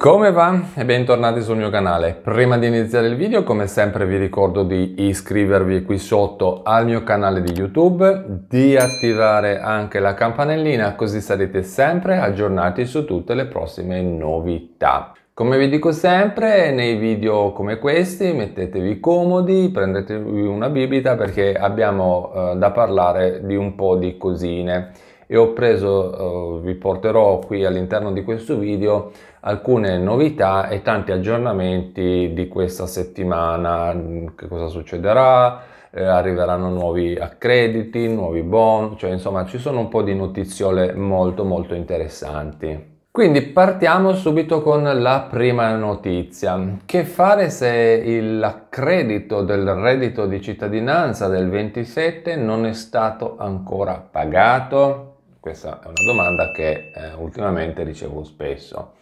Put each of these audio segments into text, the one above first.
Come va? E bentornati sul mio canale. Prima di iniziare il video, come sempre vi ricordo di iscrivervi qui sotto al mio canale di YouTube, di attivare anche la campanellina così sarete sempre aggiornati su tutte le prossime novità. Come vi dico sempre, nei video come questi mettetevi comodi, prendetevi una bibita perché abbiamo eh, da parlare di un po' di cosine e ho preso, eh, vi porterò qui all'interno di questo video alcune novità e tanti aggiornamenti di questa settimana, mm, che cosa succederà, eh, arriveranno nuovi accrediti, nuovi bond, cioè insomma ci sono un po' di notiziole molto molto interessanti. Quindi partiamo subito con la prima notizia. Che fare se l'accredito del reddito di cittadinanza del 27 non è stato ancora pagato? Questa è una domanda che eh, ultimamente ricevo spesso.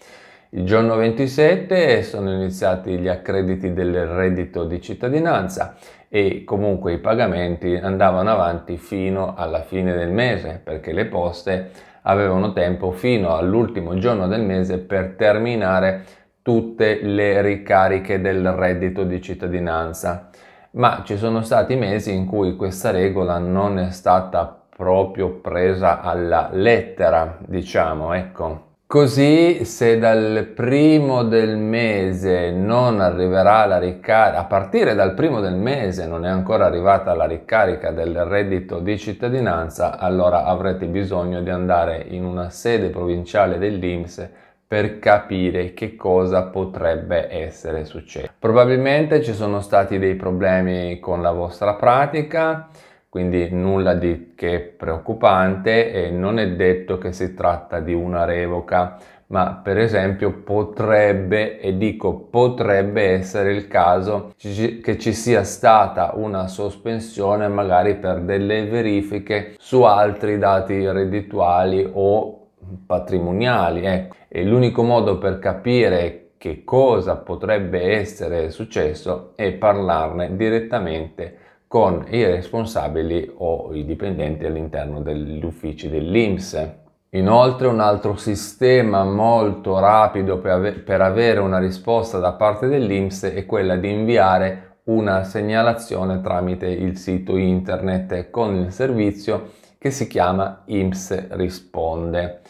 Il giorno 27 sono iniziati gli accrediti del reddito di cittadinanza e comunque i pagamenti andavano avanti fino alla fine del mese perché le poste avevano tempo fino all'ultimo giorno del mese per terminare tutte le ricariche del reddito di cittadinanza. Ma ci sono stati mesi in cui questa regola non è stata proprio presa alla lettera, diciamo, ecco. Così se dal primo del mese non arriverà la ricarica, a partire dal primo del mese non è ancora arrivata la ricarica del reddito di cittadinanza, allora avrete bisogno di andare in una sede provinciale dell'Inps per capire che cosa potrebbe essere successo. Probabilmente ci sono stati dei problemi con la vostra pratica, quindi nulla di che preoccupante e non è detto che si tratta di una revoca, ma per esempio potrebbe, e dico potrebbe essere il caso che ci sia stata una sospensione magari per delle verifiche su altri dati reddituali o patrimoniali. Ecco. E l'unico modo per capire che cosa potrebbe essere successo è parlarne direttamente con i responsabili o i dipendenti all'interno degli uffici dell'INPS. Inoltre un altro sistema molto rapido per, ave per avere una risposta da parte dell'INPS è quella di inviare una segnalazione tramite il sito internet con il servizio che si chiama INPS Risponde.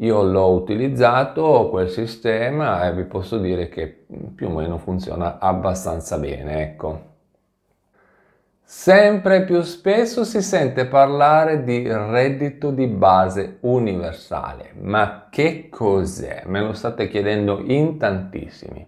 Io l'ho utilizzato quel sistema e vi posso dire che più o meno funziona abbastanza bene, ecco. Sempre più spesso si sente parlare di reddito di base universale, ma che cos'è? Me lo state chiedendo in tantissimi.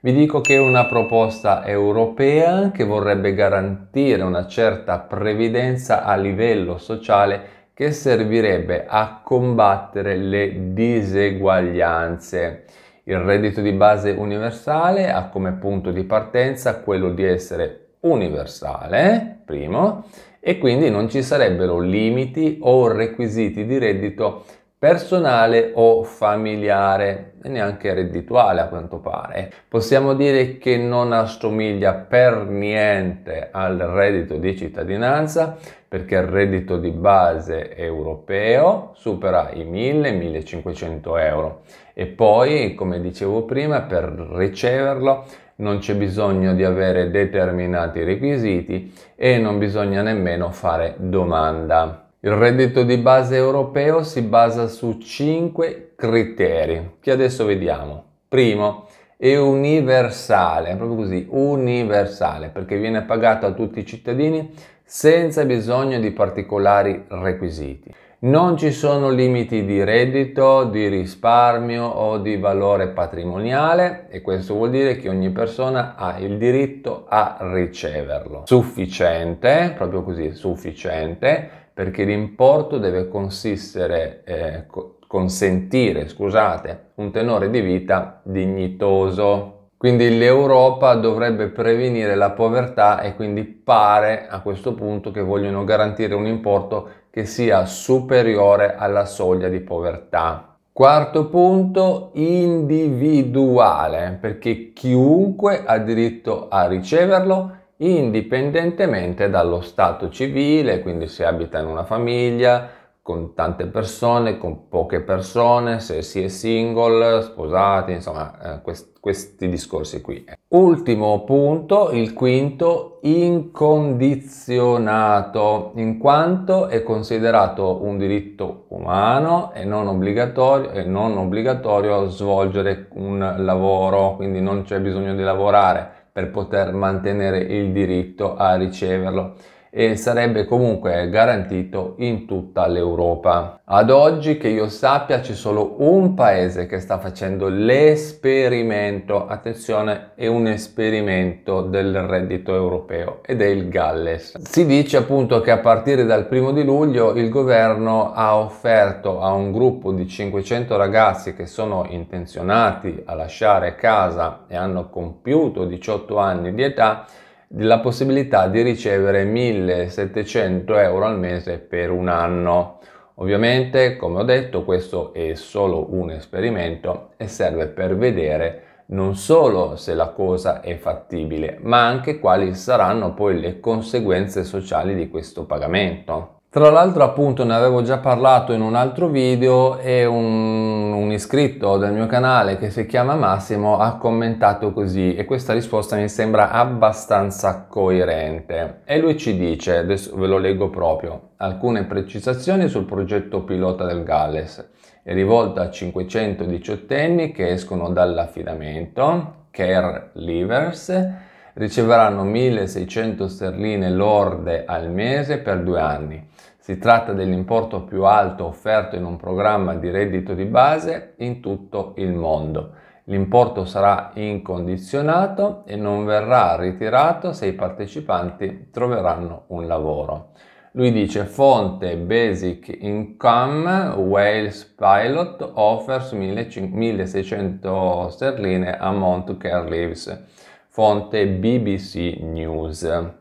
Vi dico che è una proposta europea che vorrebbe garantire una certa previdenza a livello sociale che servirebbe a combattere le diseguaglianze. Il reddito di base universale ha come punto di partenza quello di essere universale, primo, e quindi non ci sarebbero limiti o requisiti di reddito personale o familiare, neanche reddituale a quanto pare. Possiamo dire che non assomiglia per niente al reddito di cittadinanza, perché il reddito di base europeo supera i 1000-1500 euro e poi, come dicevo prima, per riceverlo non c'è bisogno di avere determinati requisiti e non bisogna nemmeno fare domanda. Il reddito di base europeo si basa su 5 criteri che adesso vediamo. Primo, è universale, proprio così, universale, perché viene pagato a tutti i cittadini senza bisogno di particolari requisiti. Non ci sono limiti di reddito, di risparmio o di valore patrimoniale e questo vuol dire che ogni persona ha il diritto a riceverlo. Sufficiente, proprio così, sufficiente, perché l'importo deve consistere, eh, consentire, scusate, un tenore di vita dignitoso. Quindi l'Europa dovrebbe prevenire la povertà e quindi pare a questo punto che vogliono garantire un importo che sia superiore alla soglia di povertà. Quarto punto, individuale, perché chiunque ha diritto a riceverlo indipendentemente dallo stato civile, quindi se abita in una famiglia, con tante persone, con poche persone, se si è single, sposati, insomma eh, quest- questi discorsi qui. Ultimo punto, il quinto, incondizionato, in quanto è considerato un diritto umano e non obbligatorio, e non obbligatorio svolgere un lavoro, quindi non c'è bisogno di lavorare per poter mantenere il diritto a riceverlo e sarebbe comunque garantito in tutta l'Europa. Ad oggi che io sappia c'è solo un paese che sta facendo l'esperimento, attenzione è un esperimento del reddito europeo ed è il Galles. Si dice appunto che a partire dal primo di luglio il governo ha offerto a un gruppo di 500 ragazzi che sono intenzionati a lasciare casa e hanno compiuto 18 anni di età la possibilità di ricevere 1700 euro al mese per un anno. Ovviamente, come ho detto, questo è solo un esperimento e serve per vedere non solo se la cosa è fattibile, ma anche quali saranno poi le conseguenze sociali di questo pagamento. Tra l'altro appunto ne avevo già parlato in un altro video e un, un, iscritto del mio canale che si chiama Massimo ha commentato così e questa risposta mi sembra abbastanza coerente e lui ci dice, adesso ve lo leggo proprio, alcune precisazioni sul progetto pilota del Galles è rivolto a 518 anni che escono dall'affidamento, care leavers, riceveranno 1600 sterline lorde al mese per due anni si tratta dell'importo più alto offerto in un programma di reddito di base in tutto il mondo. L'importo sarà incondizionato e non verrà ritirato se i partecipanti troveranno un lavoro. Lui dice fonte Basic Income Wales Pilot offers 1600 sterline a month care leaves. Fonte BBC News.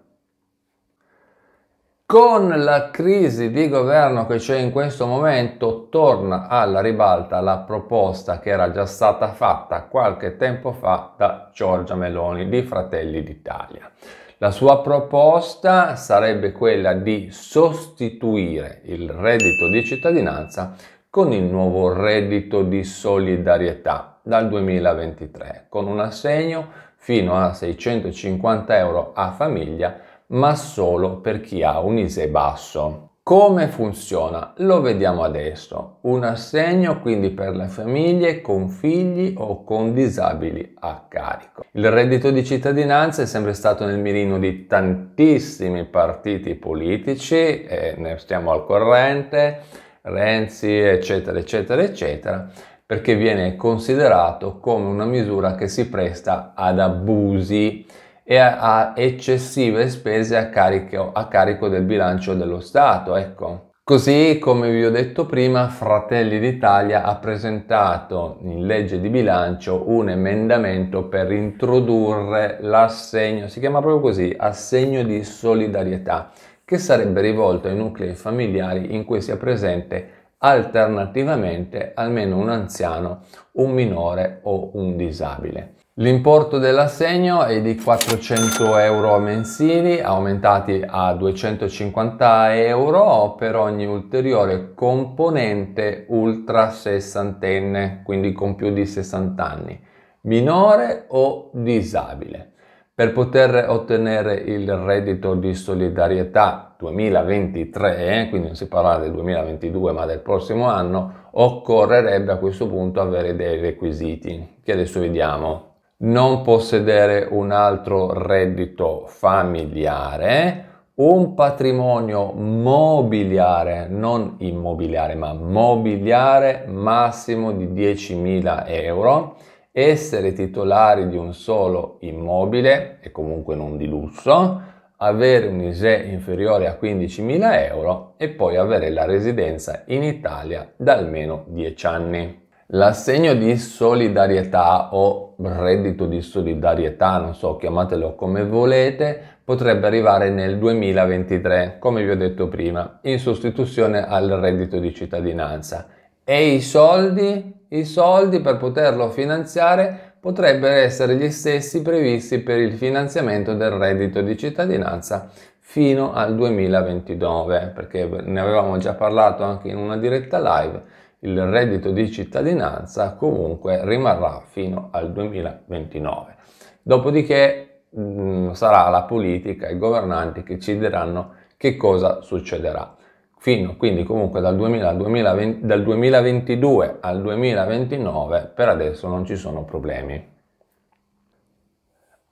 Con la crisi di governo che c'è in questo momento torna alla ribalta la proposta che era già stata fatta qualche tempo fa da Giorgia Meloni di Fratelli d'Italia. La sua proposta sarebbe quella di sostituire il reddito di cittadinanza con il nuovo reddito di solidarietà dal 2023, con un assegno fino a 650 euro a famiglia ma solo per chi ha un ISE basso. Come funziona? Lo vediamo adesso. Un assegno quindi per le famiglie con figli o con disabili a carico. Il reddito di cittadinanza è sempre stato nel mirino di tantissimi partiti politici, eh, ne stiamo al corrente, Renzi eccetera eccetera eccetera, perché viene considerato come una misura che si presta ad abusi e a eccessive spese a carico, a carico del bilancio dello Stato. Ecco. Così, come vi ho detto prima, Fratelli d'Italia ha presentato in legge di bilancio un emendamento per introdurre l'assegno, si chiama proprio così, assegno di solidarietà, che sarebbe rivolto ai nuclei familiari in cui sia presente alternativamente almeno un anziano, un minore o un disabile. L'importo dell'assegno è di 400 euro mensili, aumentati a 250 euro per ogni ulteriore componente ultra sessantenne, quindi con più di 60 anni, minore o disabile. Per poter ottenere il reddito di solidarietà 2023, quindi non si parla del 2022 ma del prossimo anno, occorrerebbe a questo punto avere dei requisiti che adesso vediamo non possedere un altro reddito familiare, un patrimonio mobiliare, non immobiliare, ma mobiliare massimo di 10.000 euro, essere titolari di un solo immobile e comunque non di lusso, avere un ISE inferiore a 15.000 euro e poi avere la residenza in Italia da almeno 10 anni. L'assegno di solidarietà o reddito di solidarietà, non so, chiamatelo come volete, potrebbe arrivare nel 2023, come vi ho detto prima, in sostituzione al reddito di cittadinanza. E i soldi? I soldi per poterlo finanziare potrebbero essere gli stessi previsti per il finanziamento del reddito di cittadinanza fino al 2029, perché ne avevamo già parlato anche in una diretta live il reddito di cittadinanza comunque rimarrà fino al 2029. Dopodiché mh, mm, sarà la politica e i governanti che ci diranno che cosa succederà. Fino, quindi comunque dal, 2000 2020, dal 2022 al 2029 per adesso non ci sono problemi.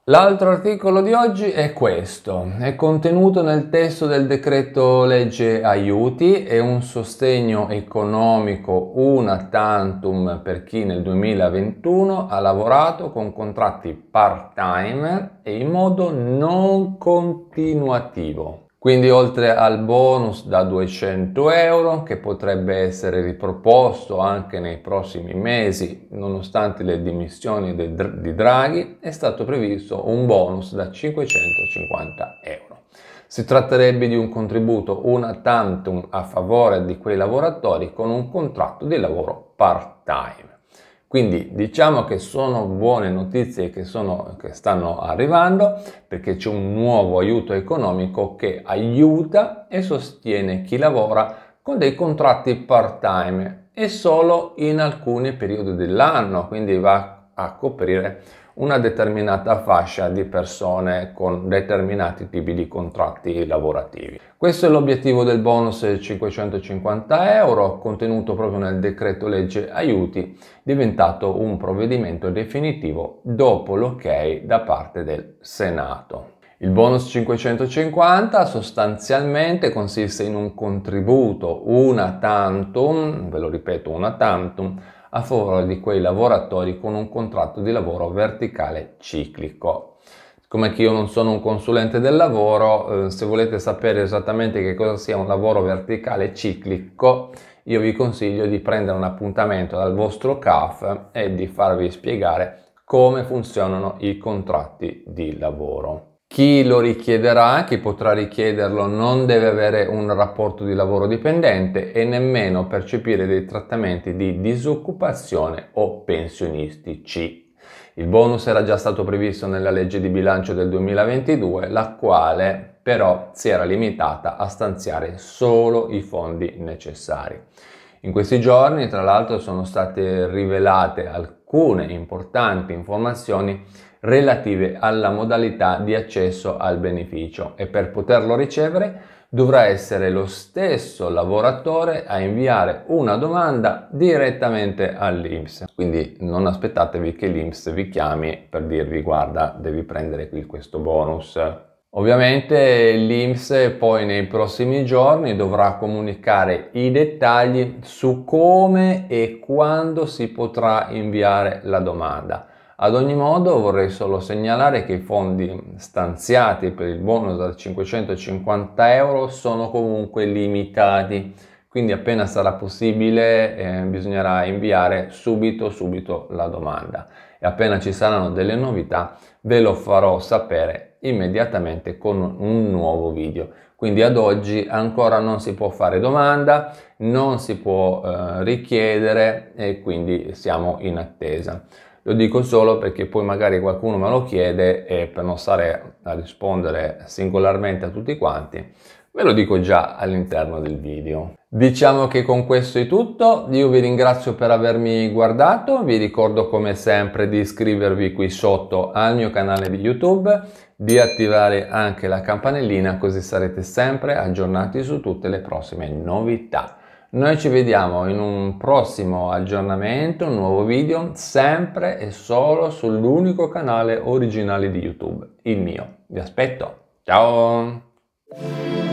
L'altro articolo di oggi è questo, è contenuto nel testo del decreto legge aiuti, è un sostegno economico una tantum per chi nel 2021 ha lavorato con contratti part-time e in modo non continuativo. Quindi oltre al bonus da 200 euro che potrebbe essere riproposto anche nei prossimi mesi nonostante le dimissioni di Draghi è stato previsto un bonus da 550 euro. Si tratterebbe di un contributo una tantum a favore di quei lavoratori con un contratto di lavoro part time. Quindi diciamo che sono buone notizie che, sono, che stanno arrivando perché c'è un nuovo aiuto economico che aiuta e sostiene chi lavora con dei contratti part-time e solo in alcuni periodi dell'anno, quindi va a coprire una determinata fascia di persone con determinati tipi di contratti lavorativi. Questo è l'obiettivo del bonus 550 euro contenuto proprio nel decreto legge aiuti diventato un provvedimento definitivo dopo l'ok da parte del Senato. Il bonus 550 sostanzialmente consiste in un contributo una tantum, ve lo ripeto una tantum, a favore di quei lavoratori con un contratto di lavoro verticale ciclico. Come che io non sono un consulente del lavoro, eh, se volete sapere esattamente che cosa sia un lavoro verticale ciclico, io vi consiglio di prendere un appuntamento dal vostro CAF e di farvi spiegare come funzionano i contratti di lavoro. Chi lo richiederà, chi potrà richiederlo, non deve avere un rapporto di lavoro dipendente e nemmeno percepire dei trattamenti di disoccupazione o pensionistici. Il bonus era già stato previsto nella legge di bilancio del 2022, la quale però si era limitata a stanziare solo i fondi necessari. In questi giorni, tra l'altro, sono state rivelate alcune importanti informazioni relative alla modalità di accesso al beneficio e per poterlo ricevere dovrà essere lo stesso lavoratore a inviare una domanda direttamente all'IMSS. Quindi non aspettatevi che l'IMSS vi chiami per dirvi guarda devi prendere qui questo bonus. Ovviamente l'IMSS poi nei prossimi giorni dovrà comunicare i dettagli su come e quando si potrà inviare la domanda ad ogni modo vorrei solo segnalare che i fondi stanziati per il bonus da 550 euro sono comunque limitati, quindi appena sarà possibile eh, bisognerà inviare subito subito la domanda e appena ci saranno delle novità ve lo farò sapere immediatamente con un nuovo video quindi ad oggi ancora non si può fare domanda non si può eh, richiedere e quindi siamo in attesa lo dico solo perché poi magari qualcuno me lo chiede e per non stare a rispondere singolarmente a tutti quanti, ve lo dico già all'interno del video. Diciamo che con questo è tutto, io vi ringrazio per avermi guardato, vi ricordo come sempre di iscrivervi qui sotto al mio canale di YouTube, di attivare anche la campanellina così sarete sempre aggiornati su tutte le prossime novità. Noi ci vediamo in un prossimo aggiornamento, un nuovo video, sempre e solo sull'unico canale originale di YouTube, il mio. Vi aspetto. Ciao!